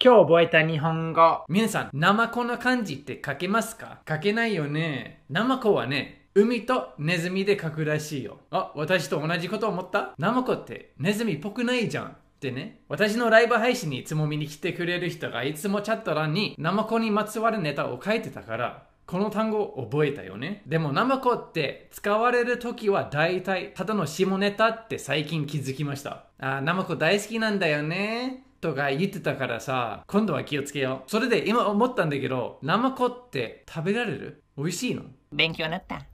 今日覚えた日本語。皆さん、ナマコの漢字って書けますか書けないよね。ナマコはね、海とネズミで書くらしいよ。あ、私と同じこと思ったナマコってネズミっぽくないじゃん。ってね、私のライブ配信にいつも見に来てくれる人がいつもチャット欄にナマコにまつわるネタを書いてたから、この単語を覚えたよね。でもナマコって使われる時は大体ただの下ネタって最近気づきました。あ、ナマコ大好きなんだよね。とか言ってたからさ、今度は気をつけよう。それで今思ったんだけど、ナマコって食べられる美味しいの勉強になった。